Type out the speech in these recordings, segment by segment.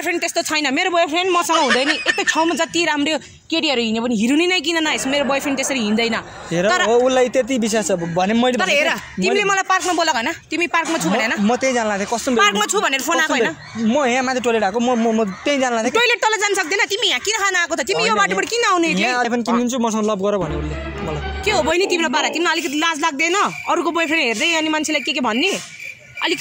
boyfriend त्यस्तो छैन मेरो बोयफ्रेन्ड मसँग हुँदैन यस्तो ठाउँमा जति राम्रो केटीहरू हिँड्यो भने हिँड्नु नै किन नआएस मेरो बोयफ्रेन्ड त्यसरी हिँड्दैन तर उसलाई त्यति विश्वास छ भने मैले तर हेर तिमीले मलाई पार्कमा बोलाएको होइन तिमी पार्कमा छु भने म त्यही जान लाँदै कस्तो पार्कमा छु भनेर फोन आएको होइन म यहाँ माथि टोइलेट आएको म म त्यहीँ जान लाँदै टोइलेट तल जान सक्दैन तिमी यहाँ किन खान आएको त तिमी यो बाटोबाट किन आउने पनि किनिदिन्छु मसँग लभ गर भने उसले मलाई के हो बहिनी तिमीलाई पारा तिमीलाई अलिकति लाज लाग्दैन अरूको बोयफ्रेन्ड हेर्दै अनि मान्छेलाई के के भन्ने अलिक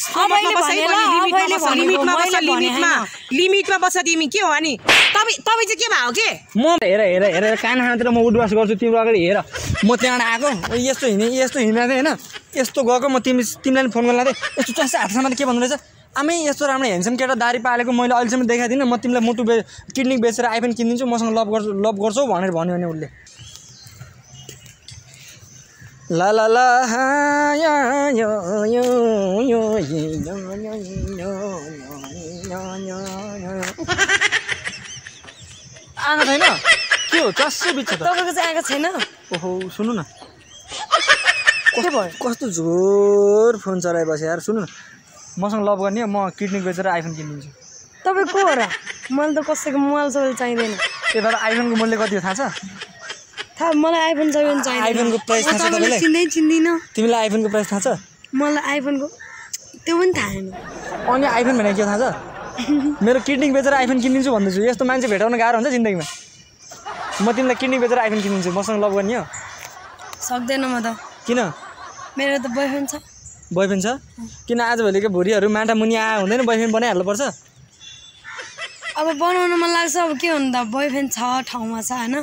लिमिटमा बस्छ तिमी के हो अनि तपाईँ तपाईँ चाहिँ के भएको के म हेर हेर हेर कान खानातिर म उडवास गर्छु तिम्रो अगाडि हेर म त्यहाँबाट आएको यस्तो हिँडेँ यस्तो हिँडेर होइन यस्तो गएको म तिमी तिमीलाई पनि फोन गर्नु लाँदै यस्तो चस्ता हातसम्म के भन्नु रहेछ आमै यस्तो राम्रो हेर्छौँ केटा दारी पालेको मैले अहिलेसम्म देखाएको थिइनँ म तिमीलाई मोटु बे किडनी बेचेर आइफोन किनिदिन्छु मसँग लभ गर्छु लभ गर्छौ भनेर भन्यो भने उसले La la la ha ya yo yo yo yo yo yo yo yo छैन के हो चासो बिच तपाईँको चाहिँ आएको छैन ओहो सुन्नु न के भयो कस्तो झोर फोन चलाएपछि यार सुन्नु न मसँग लभ गर्ने म किडनी बेचेर आइफोन किनिदिन्छु तपाईँ को हो र मैले त कसैको मोबाइल सोबाइल चाहिँदैन त्यही भएर आइफोनको मूल्य कति हो थाहा छ थाहा मलाई आइफोन चाहियो चाहिँ आइफोनको प्राइस थाहा छ चिन्दै चिन्दिनँ तिमीलाई आइफोनको प्राइस थाहा छ मलाई आइफोनको त्यो पनि थाहा छैन अनि आइफोन भनेको के थाहा छ मेरो किडनी बेचेर आइफोन किनिदिन्छु भन्दैछु यस्तो मान्छे भेटाउन गाह्रो हुन्छ जिन्दगीमा म तिमीलाई किडनी बेचेर आइफोन किनिदिन्छु मसँग लभ गर्ने हो सक्दैन म त किन मेरो त बोयफ्रेन्ड छ बोयफ्रेन्ड छ किन आजभोलिको भुरीहरू माटा मुनि आयो हुँदैन बोयफ्रेन्ड बनाइहाल्नुपर्छ अब बनाउनु मन लाग्छ अब के भन्नु त बोयफ्रेन्ड छ ठाउँमा छ होइन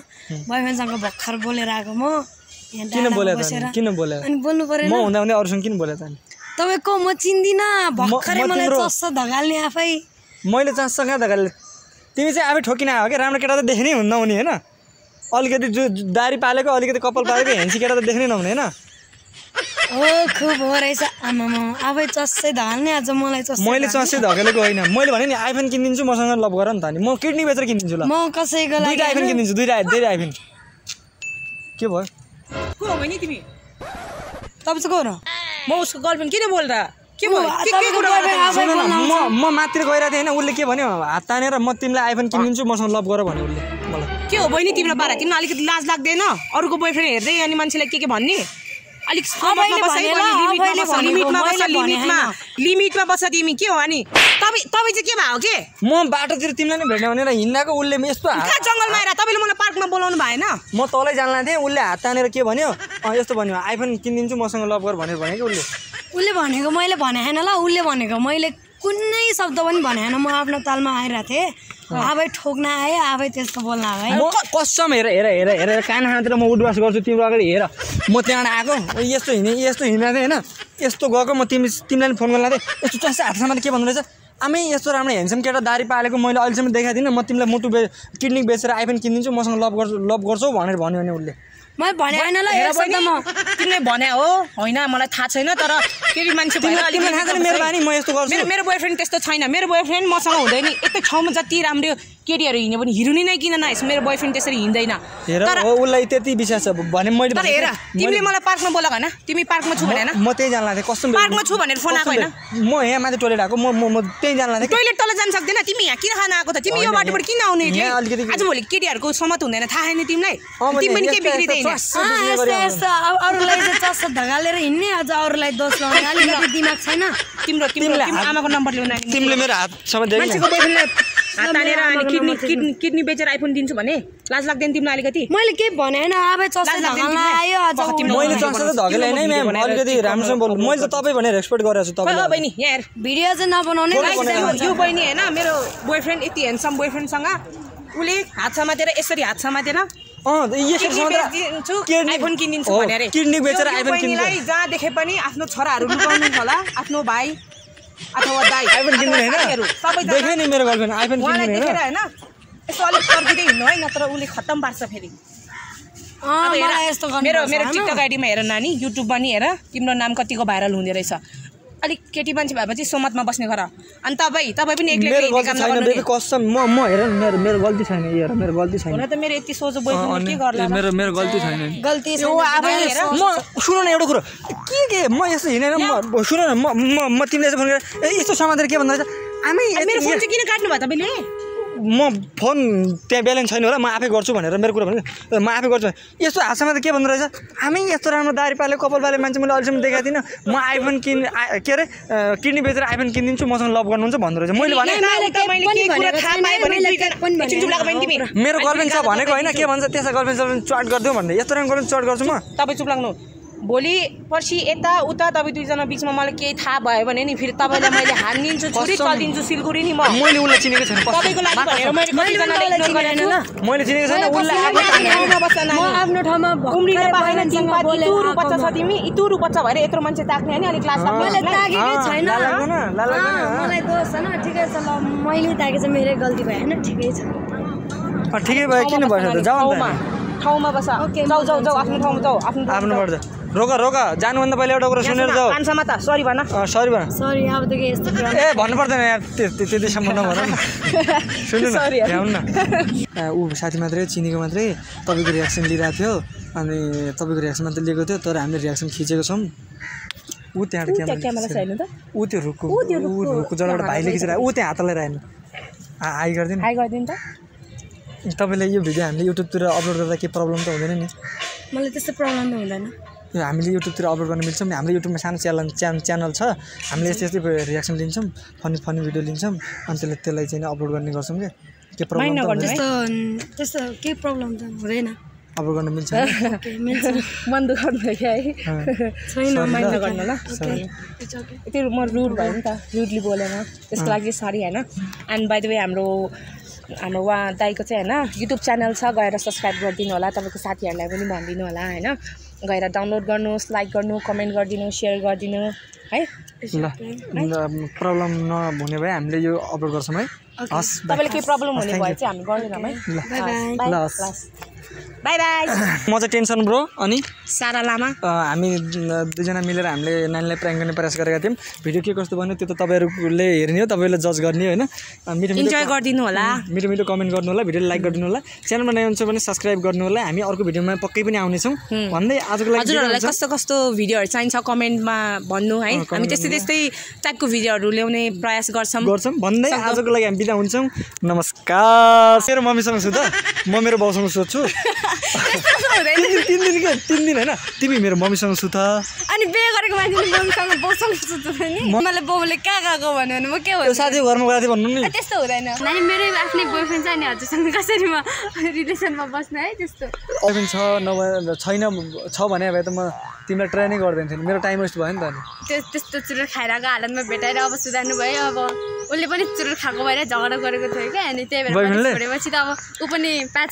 बोयफ्रेन्डसँग भर्खर बोलेर आएको म किन किन अनि बोल्नु पऱ्यो म हुँदा हुँदै अरूसँग किन बोलेर त तपाईँको म चिन्दिनँ भर्खरै मलाई चस्छ धगाल्ने आफै मैले चस्छ कहाँ धगाल्ने तिमी चाहिँ आफै ठोकिन आयो कि राम्रो केटा त देख्नै हुन्न हुने होइन अलिकति जो दारी पालेको अलिकति कपाल पालेको हेन्सी केटा त देख्नै नहुने होइन रहेछ आमामा आफै आज मलाई मैले चस्से धकेलेको होइन मैले भने नि आइफोन किनिदिन्छु मसँग लभ गर नि त अनि म किडनी बेचेर किनिदिन्छु ल म कसैको लागि आइफोन किनिदिन्छु दुईवटा धेरै आइफोन के भयो को तपाईँ चाहिँ को म उसको गर्लफ्रेन्ड किन बोल्छ के म म मात्र गइरहेको थिएँ होइन उसले के भन्यो हात तानेर म तिमीलाई आइफोन किनिदिन्छु मसँग लभ गर भन्यो उसले मलाई के हो बहिनी तिमीलाई बाह्र तिमीलाई अलिकति लाज लाग्दैन अरूको बोयफ्रेन्ड हेर्दै अनि मान्छेलाई के के भन्ने अलिक लिमिटमा बस तिमी के हो अनि तपाईँ तपाईँ चाहिँ के भयो के म बाटोतिर तिमीलाई नै भेट्ने भनेर हिँड्दाको उसले यस्तो जङ्गलमा आएर तपाईँले मलाई पार्कमा बोलाउनु भएन म तलै जान लाँथेँ उसले हात तानेर के भन्यो यस्तो भन्यो आइफोन किनिदिन्छु मसँग लभ गर भनेर भने कि उसले उसले भनेको मैले भने होइन ल उसले भनेको मैले कुनै शब्द पनि भने होइन म आफ्नो तालमा आइरहेको थिएँ आफै ठोक्न है आफै त्यस्तो बोल्न आए म कसम हेर हेर हेर हेर कहाँ कान खानातिर म उडवास गर्छु तिम्रो अगाडि हेर म त्यहाँबाट आएको यस्तो हिँडेँ यस्तो थिएँ होइन यस्तो गएको म तिमी तिमीलाई पनि फोन गर्नु लाँदै यस्तो चाहिँ हातसम्म के भन्नु रहेछ आमै यस्तो राम्रो ह्यान्डसम केटा दारी पालेको मैले अहिलेसम्म देखाएको म तिमीलाई मुटु बे किडनी बेचेर आइफोन किनिदिन्छु मसँग लभ गर्छु लभ गर्छौ भनेर भन्यो भने उसले मैले भने होइन ल म तिमीले भने हो होइन मलाई थाहा छैन तर केटी मान्छे मेरो मेरो बोयफ्रेन्ड त्यस्तो छैन मेरो बोयफ्रेन्ड मसँग हुँदैन यस्तो ठाउँमा जति राम्रो केटीहरू हिँड्यो भने हिँड्नु नै किन नहेस् मेरो बोयफ्रेन्ड त्यसरी हिँड्दैन तर उसलाई त्यति विश्वास छ भने मैले तर हेर तिमीले मलाई पार्कमा बोलाएको होइन तिमी पार्कमा छु भने म त्यही जान लाग्थेँ कस्तो पार्कमा छु भनेर फोन आएको होइन म यहाँ माथि टोइलेट आएको म म त्यही जान लाग्थेँ टोइलेट तल जान सक्दैन तिमी यहाँ किन खान आएको त तिमी यो बाटोबाट किन आउने आज भोलि केटीहरूको समत हुँदैन थाहा छैन तिमीलाई तिमी पनि के बिग्रिँदै यस्तो अरूलाई चाहिँ चस्स धगालेर हिँड्ने आज अरूलाई दोष लगाउने अलिकति दिमाग छैन तिम्रो तिम्रो आमाको नम्बर ल्याउन तिमीले मेरो हात सबै मान्छेको बोयफ्रेन्डलाई हात तानेर अनि किडनी किडनी बेचेर आइफोन दिन्छु भने लाज लाग्दैन तिमीलाई अलिकति मैले केही भनेन अब चस्स धगाल्न आयो अझ मैले चस्स त नै म्याम अलिकति राम्रोसँग बोल्नु मैले त तपाईँ भनेर एक्सपेक्ट गरेको छु तपाईँ बहिनी यहाँ भिडियो चाहिँ नबनाउने यो बहिनी होइन मेरो बोयफ्रेन्ड यति ह्यान्डसम बोयफ्रेन्डसँग उसले हात समातेर यसरी हात समातेर जहाँ देखे पनि आफ्नो छोराहरू होला आफ्नो भाइ मेरो है उसले खत्तम पार्छ फेरि मेरो मेरो टिकटक आइडीमा हेर नानी युट्युबमा नि हेर तिम्रो नाम कतिको भाइरल हुने रहेछ अलिक केटी मान्छे भएपछि सोमतमा बस्ने गर अनि तपाईँ तपाईँ पनि एक्लै म म हेर मेरो मेरो गल्ती छैन यो मेरो गल्ती छैन त मेरो यति सोझो बोल्नु के गर्ला मेरो मेरो गल्ती छैन गल्ती म सुन न एउटा कुरो के के म यस्तो हिँडेर म सुन न म म तिमीले चाहिँ फोन गरेर यस्तो समाधान के भन्दा आमै मेरो फोन चाहिँ किन काट्नु भयो तपाईँले म फोन त्यहाँ ब्यालेन्स छैन होला म आफै गर्छु भनेर मेरो कुरा भन्नु म आफै गर्छु यस्तो हाँसामा त के भन्दो रहेछ हामी यस्तो राम्रो दारी पाले कपाल पाले मान्छे मैले अहिलेसम्म देखाएको थिइनँ म आइफोन किन के अरे किडनी बेचेर आइफोन किनिदिन्छु मसँग लभ गर्नुहुन्छ भन्दो रहेछ मैले भने मेरो गर्लफ्रेन्ड छ भनेको होइन के भन्छ त्यसलाई गर्लफ्रेन्ड सर्लफ्रेन्ड चट गरिदिउँ भन्दै यस्तो राम्रो गर्नु चट गर्छु म तपाईँ चुप लाग्नु भोलि पर्सि उता तपाईँ दुईजना बिचमा मलाई केही थाहा भयो भने नि फेरि तपाईँलाई मैले हानिदिन्छु छोरी चलिदिन्छु सिलगढी नि मैले चिनेको छैन तपाईँको लागि मैले चिनेको छैन आफ्नो ठाउँमा उम्रिने बाहेक तिन छ भएर यत्रो मान्छे ताक्ने होइन अनि क्लास ठिकै छ मैले गल्ती भयो छ भयो किन भयो ठाउँमा बस आफ्नो ठाउँमा आफ्नो आफ्नो रोक रोक जानुभन्दा पहिला एउटा कुरा सुनेर जाऊ त सरी भन सरी भन सरी ए भन्नु पर्दैन यहाँ त्यतिसम्म नभन सुन्नु न न ऊ साथी मात्रै चिनेको मात्रै तपाईँको रियाक्सन लिइरहेको थियो अनि तपाईँको रियाक्सन मात्रै लिएको थियो तर हामीले रियाक्सन खिचेको छौँ ऊ त्यहाँबाट ऊ त्यो रुखको ऊ रुखको जसबाट भाइले खिचेर ऊ त्यहाँ हात लगाएर हाई गरिदिनु हाई गरिदिनु त तपाईँलाई यो भिडियो हामीले युट्युबतिर अपलोड गर्दा केही प्रब्लम त हुँदैन नि मलाई त्यस्तो प्रब्लम त हुँदैन यो हामीले युट्युबतिर अपलोड गर्नु मिल्छौँ हाम्रो युट्युबमा सानो च्यानल च्यान च्यानल छ हामीले यस्तै यस्तै रियाक्सन लिन्छौँ फनी फनी भिडियो लिन्छौँ अनि त्यसलाई त्यसलाई चाहिँ अपलोड गर्ने गर्छौँ क्या के प्रब्लम त्यस्तो केही प्रब्लम त हुँदैन अपलोड गर्नु मिल्छ मन दुखाउनु भयो क्या है छैन नगर्नु ल त्यो म रुड भयो नि त रुडली बोलेन त्यसको लागि सरी होइन एन्ड बाई द वे हाम्रो हाम्रो उहाँ दाईको चाहिँ होइन युट्युब च्यानल छ गएर सब्सक्राइब गरिदिनु होला तपाईँको साथीहरूलाई पनि भनिदिनु होला होइन गएर डाउनलोड गर्नुहोस् लाइक गर्नु कमेन्ट गरिदिनु सेयर गरिदिनु है ल ल प्रब्लम नहुने भए हामीले यो अपलोड गर्छौँ है हस् तपाईँले केही प्रब्लम हुने भए चाहिँ हामी गर्दैनौँ है ल ल बाई बाई म चाहिँ टेन्सन ब्रो अनि सारा लामा हामी दुईजना मिलेर हामीले नानीलाई प्राङ गर्ने प्रयास गरेका थियौँ भिडियो के कस्तो भन्यो त्यो त तपाईँहरूले हेर्ने हो तपाईँले जज गर्ने होइन मिठो इन्जोय गरिदिनु होला मिठो मिठो कमेन्ट गर्नु होला भिडियो लाइक गरिदिनु होला च्यानलमा नयाँ हुन्छ भने सब्सक्राइब गर्नु होला हामी अर्को भिडियोमा पक्कै पनि आउनेछौँ भन्दै आजको लागि हजुरहरूलाई कस्तो कस्तो भिडियोहरू चाहिन्छ कमेन्टमा भन्नु है हामी त्यस्तै त्यस्तै टाइपको भिडियोहरू ल्याउने प्रयास गर्छौँ गर्छौँ भन्दै आजको लागि हामी बिदा हुन्छौँ नमस्कार मेरो मम्मीसँग त म मेरो बाउसँग सोध्छु हुँदैन तिन दिनको तिन दिन होइन तिमी मेरो मम्मीसँग सुत अनि बिहे गरेको मान्छेले मम्मीसँग बाउसँग सुत्नु नि मलाई बाउले कहाँ गएको भन्यो भने म के भन्नु साथी घरमा गएको थियो भन्नु नि त्यस्तो हुँदैन नानी मेरै आफ्नै बोयफ्रेन्ड छ अनि हजुरसँग कसरी म रिलेसनमा बस्नु है त्यस्तो बोयफ्रेन्ड छ नभए छैन छ भने भए त म तिमीलाई ट्राई नै गर्दैन थिएँ मेरो टाइम वेस्ट भयो नि त त्यो त्यस्तो चुरो खाएर गएको हालतमा भेटाएर अब सुधार्नु भयो अब उसले पनि चुरो खाएको भएर झगडा गरेको थियो क्या अनि त्यही भएर छोडेपछि त अब ऊ पनि पाँच